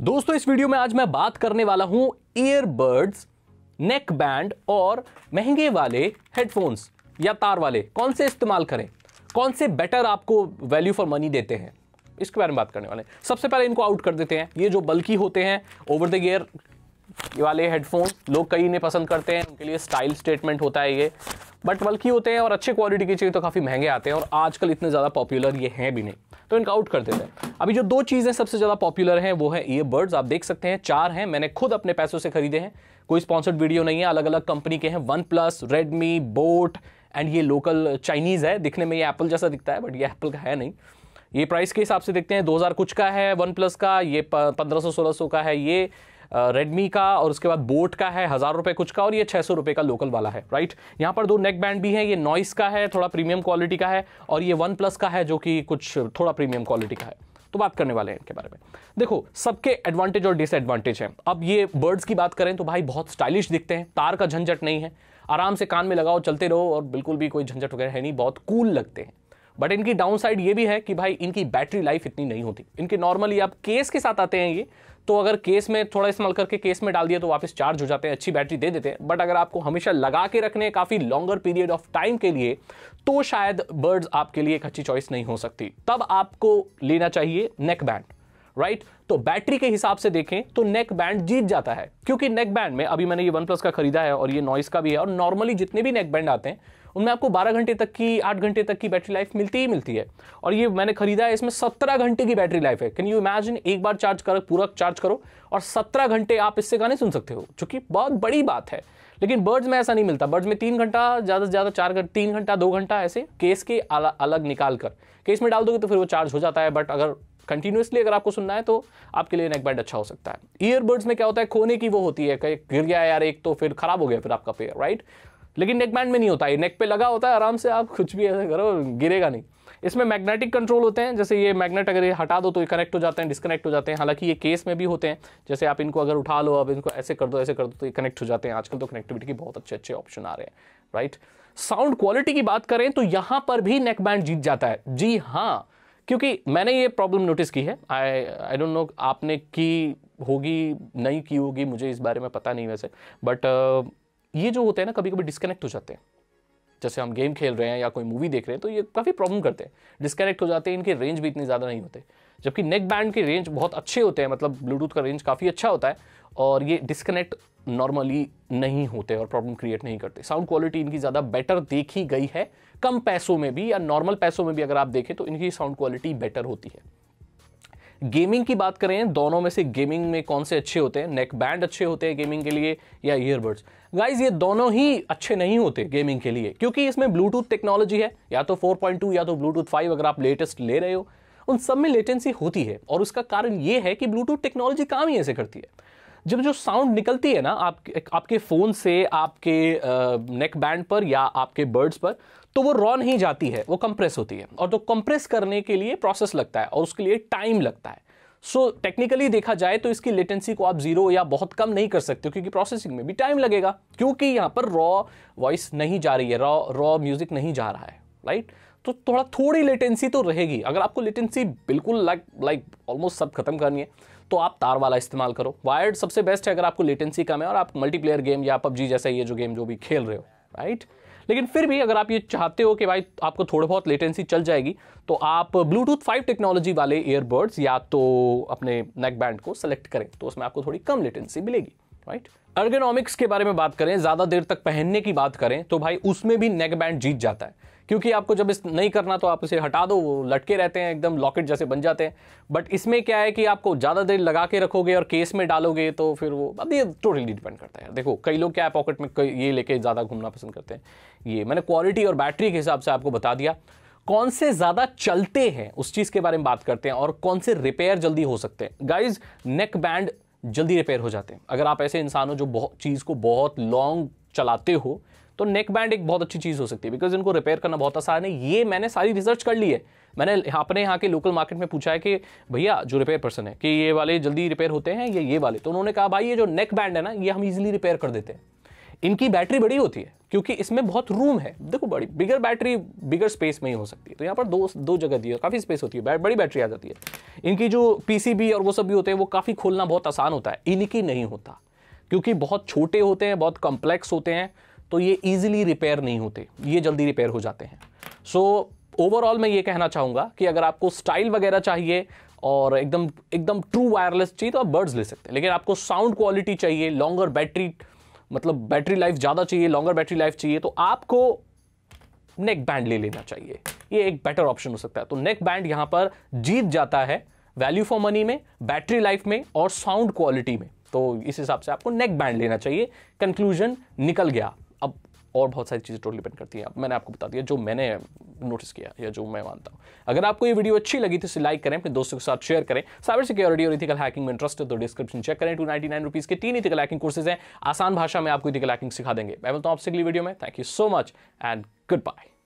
दोस्तों इस वीडियो में आज मैं बात करने वाला हूं ईयरबर्ड्स नेक बैंड और महंगे वाले हेडफोन्स या तार वाले कौन से इस्तेमाल करें कौन से बेटर आपको वैल्यू फॉर मनी देते हैं इसके बारे में बात करने वाले सबसे पहले इनको आउट कर देते हैं ये जो बल्कि होते हैं ओवर द गियर वाले हेडफोन लोग कई इन्हें पसंद करते हैं उनके लिए स्टाइल स्टेटमेंट होता है ये बट बल्कि होते हैं और अच्छे क्वालिटी के चाहिए तो काफ़ी महंगे आते हैं और आजकल इतने ज़्यादा पॉपुलर ये हैं भी नहीं तो इनका आउट कर देते हैं अभी जो दो चीज़ें सबसे ज़्यादा पॉपुलर हैं वो है ये बर्ड्स आप देख सकते हैं चार हैं मैंने खुद अपने पैसों से खरीदे हैं कोई स्पॉन्सर्ड वीडियो नहीं है अलग अलग कंपनी के हैं OnePlus Redmi boAt and ये लोकल चाइनीज़ है दिखने में ये एप्पल जैसा दिखता है बट ये एप्पल का है नहीं ये प्राइस के हिसाब से देखते हैं 2000 कुछ का है वन प्लस का ये पंद्रह सौ सोलह सौ का है ये रेडमी का और उसके बाद बोट का है हज़ार रुपये कुछ का और ये छः सौ रुपये का लोकल वाला है राइट यहाँ पर दो नेक बैंड भी है ये नॉइस का है थोड़ा प्रीमियम क्वालिटी का है और ये वन प्लस का है जो कि कुछ थोड़ा प्रीमियम क्वालिटी का है तो बात करने वाले हैं इनके बारे में देखो सबके एडवांटेज और डिसएडवांटेज हैं अब ये बर्ड्स की बात करें तो भाई बहुत स्टाइलिश दिखते हैं तार का झंझट नहीं है आराम से कान में लगाओ चलते रहो और बिल्कुल भी कोई झंझट वगैरह है नहीं बहुत कूल लगते हैं बट इनकी डाउन साइड ये भी है कि भाई इनकी बैटरी लाइफ इतनी नहीं होती इनके नॉर्मली आप केस के साथ आते हैं ये तो अगर केस में थोड़ा इस्तेमाल करके केस में डाल दिया तो वापस चार्ज हो जाते हैं अच्छी बैटरी दे देते हैं बट अगर आपको हमेशा लगा के रखने हैं काफ़ी लॉन्गर पीरियड ऑफ टाइम के लिए तो शायद बर्ड्स आपके लिए एक अच्छी चॉइस नहीं हो सकती तब आपको लेना चाहिए नेक बैंड राइट तो बैटरी के हिसाब से देखें तो नेक बैंड जीत जाता है क्योंकि नेक बैंड में अभी मैंने ये वन प्लस का खरीदा है और ये नॉइस का भी है और नॉर्मली जितने भी नेक बैंड आते हैं उनमें आपको 12 घंटे तक की 8 घंटे तक की बैटरी लाइफ मिलती ही मिलती है और ये मैंने खरीदा है इसमें 17 घंटे की बैटरी लाइफ है कैन यू इमेजिन एक बार चार्ज करो पूरा चार्ज करो और 17 घंटे आप इससे गाने सुन सकते हो जो कि बहुत बड़ी बात है लेकिन बर्ड्स में ऐसा नहीं मिलता बर्ड्स में तीन घंटा ज़्यादा से ज़्यादा चार घंटा तीन घंटा दो घंटा ऐसे केस के अलग निकाल कर केस में डाल दोगे तो फिर वो चार्ज हो जाता है बट अगर कंटिन्यूसली अगर आपको सुनना है तो आपके लिए नेक बैंड अच्छा हो सकता है ईयरबड्स में क्या होता है खोने की वो होती है कहीं गिर गया यार एक तो फिर खराब हो गया फिर आपका पेयर राइट लेकिन नेक बैंड में नहीं होता है नेक पे लगा होता है आराम से आप कुछ भी ऐसा करो गिरेगा नहीं इसमें मैग्नेटिक कंट्रोल होते हैं जैसे ये मैग्नेट अगर ये हटा दो तो ये कनेक्ट हो जाते हैं डिस्कनेक्ट हो जाते हैं हालांकि ये केस में भी होते हैं जैसे आप इनको अगर उठा लो अब इनको ऐसे कर दो ऐसे कर दो तो ये कनेक्ट हो जाते हैं आजकल तो कनेक्टिविटी के बहुत अच्छे अच्छे ऑप्शन आ रहे हैं राइट साउंड क्वालिटी की बात करें तो यहां पर भी नेक बैंड जीत जाता है जी हाँ क्योंकि मैंने ये प्रॉब्लम नोटिस की है आई आई डोंट नो आपने की होगी नहीं की होगी मुझे इस बारे में पता नहीं वैसे बट uh, ये जो होते हैं ना कभी कभी डिस्कनेक्ट हो जाते हैं जैसे हम गेम खेल रहे हैं या कोई मूवी देख रहे हैं तो ये काफ़ी प्रॉब्लम करते हैं डिस्कनेक्ट हो जाते हैं इनके रेंज भी इतनी ज़्यादा नहीं होते जबकि नेक बैंड के रेंज बहुत अच्छे होते हैं मतलब ब्लूटूथ का रेंज काफ़ी अच्छा होता है और ये डिस्कनेक्ट नॉर्मली नहीं होते और प्रॉब्लम क्रिएट नहीं करते साउंड क्वालिटी इनकी ज़्यादा बेटर देखी गई है कम पैसों में भी या नॉर्मल पैसों में भी अगर आप देखें तो इनकी साउंड क्वालिटी बेटर होती है गेमिंग की बात करें दोनों में से गेमिंग में कौन से अच्छे होते हैं नेक बैंड अच्छे होते हैं गेमिंग के लिए या ईयरबड्स गाइज ये दोनों ही अच्छे नहीं होते गेमिंग के लिए क्योंकि इसमें ब्लूटूथ टेक्नोलॉजी है या तो 4.2 या तो ब्लूटूथ 5 अगर आप लेटेस्ट ले रहे हो उन सब में लेटेंसी होती है और उसका कारण ये है कि ब्लूटूथ टेक्नोलॉजी काम ही ऐसे करती है जब जो साउंड निकलती है ना आप आपके फ़ोन से आपके नेक बैंड पर या आपके बर्ड्स पर तो वो रॉ नहीं जाती है वो कंप्रेस होती है और तो कंप्रेस करने के लिए प्रोसेस लगता है और उसके लिए टाइम लगता है सो so, टेक्निकली देखा जाए तो इसकी लेटेंसी को आप जीरो या बहुत कम नहीं कर सकते क्योंकि प्रोसेसिंग में भी टाइम लगेगा क्योंकि यहाँ पर रॉ वॉइस नहीं जा रही है रॉ रॉ म्यूजिक नहीं जा रहा है राइट right? तो थोड़ा थोड़ी लेटेंसी तो रहेगी अगर आपको लेटेंसी बिल्कुल लाइक लाइक ऑलमोस्ट सब खत्म करनी है तो आप तार वाला इस्तेमाल करो वायर्ड सबसे बेस्ट है अगर आपको लेटेंसी कम है और आप मल्टीप्लेयर गेम या पबजी जैसा ये जो गेम जो भी खेल रहे हो राइट लेकिन फिर भी अगर आप ये चाहते हो कि भाई आपको थोड़ा बहुत लेटेंसी चल जाएगी तो आप ब्लूटूथ फाइव टेक्नोलॉजी वाले ईयरबड्स या तो अपने नेक बैंड को सेलेक्ट करें तो उसमें आपको थोड़ी कम लेटेंसी मिलेगी राइट अर्गेनॉमिक्स के बारे में बात करें ज़्यादा देर तक पहनने की बात करें तो भाई उसमें भी नेक बैंड जीत जाता है क्योंकि आपको जब इस नहीं करना तो आप इसे हटा दो वो लटके रहते हैं एकदम लॉकेट जैसे बन जाते हैं बट इसमें क्या है कि आपको ज़्यादा देर लगा के रखोगे और केस में डालोगे तो फिर वो अब ये टोटली डिपेंड करता है देखो कई लोग क्या पॉकेट में ये लेके ज़्यादा घूमना पसंद करते हैं ये मैंने क्वालिटी और बैटरी के हिसाब से आपको बता दिया कौन से ज़्यादा चलते हैं उस चीज़ के बारे में बात करते हैं और कौन से रिपेयर जल्दी हो सकते हैं गाइज नेक बैंड जल्दी रिपेयर हो जाते हैं अगर आप ऐसे इंसान हो जो बहुत चीज़ को बहुत लॉन्ग चलाते हो तो नेक बैंड एक बहुत अच्छी चीज़ हो सकती है बिकॉज इनको रिपेयर करना बहुत आसान है ये मैंने सारी रिसर्च कर ली है मैंने अपने यहाँ के लोकल मार्केट में पूछा है कि भैया जो रिपेयर पर्सन है कि ये वाले जल्दी रिपेयर होते हैं या ये वाले तो उन्होंने कहा भाई ये जो नेक बैंड है ना ये हम इजिली रिपेयर कर देते हैं इनकी बैटरी बड़ी होती है क्योंकि इसमें बहुत रूम है देखो बड़ी बिगर बैटरी बिगर स्पेस में ही हो सकती है तो यहाँ पर दो दो जगह दी है काफ़ी स्पेस होती है बै, बड़ी बैटरी आ जाती है इनकी जो पीसीबी और वो सब भी होते हैं वो काफ़ी खोलना बहुत आसान होता है इनकी नहीं होता क्योंकि बहुत छोटे होते हैं बहुत कॉम्प्लेक्स होते हैं तो ये ईजिली रिपेयर नहीं होते ये जल्दी रिपेयर हो जाते हैं सो so, ओवरऑल मैं ये कहना चाहूँगा कि अगर आपको स्टाइल वगैरह चाहिए और एकदम एकदम ट्रू वायरलेस चाहिए तो आप बर्ड्स ले सकते हैं लेकिन आपको साउंड क्वालिटी चाहिए लॉन्गर बैटरी मतलब बैटरी लाइफ ज़्यादा चाहिए लॉन्गर बैटरी लाइफ चाहिए तो आपको नेक बैंड ले लेना चाहिए ये एक बेटर ऑप्शन हो सकता है तो नेक बैंड यहां पर जीत जाता है वैल्यू फॉर मनी में बैटरी लाइफ में और साउंड क्वालिटी में तो इस हिसाब से आपको नेक बैंड लेना चाहिए कंक्लूजन निकल गया और बहुत सारी चीज़ें टोटली डिपेंड करती हैं मैंने आपको बता दिया जो मैंने नोटिस किया या जो मैं मानता हूँ अगर आपको ये वीडियो अच्छी लगी तो इसे लाइक करें अपने दोस्तों के साथ शेयर करें साइबर सिक्योरिटी और इथिकल हैकिंग में इंटरेस्ट है तो डिस्क्रिप्शन चेक करें टू नाइन रुपीज़ के तीन इथिकल हैकिंग कोर्सेज हैं आसान भाषा में आपको इथिकल हैकिंग सिखा देंगे मैं बोलता हूँ आपसे अगली वीडियो में thank you so much and good bye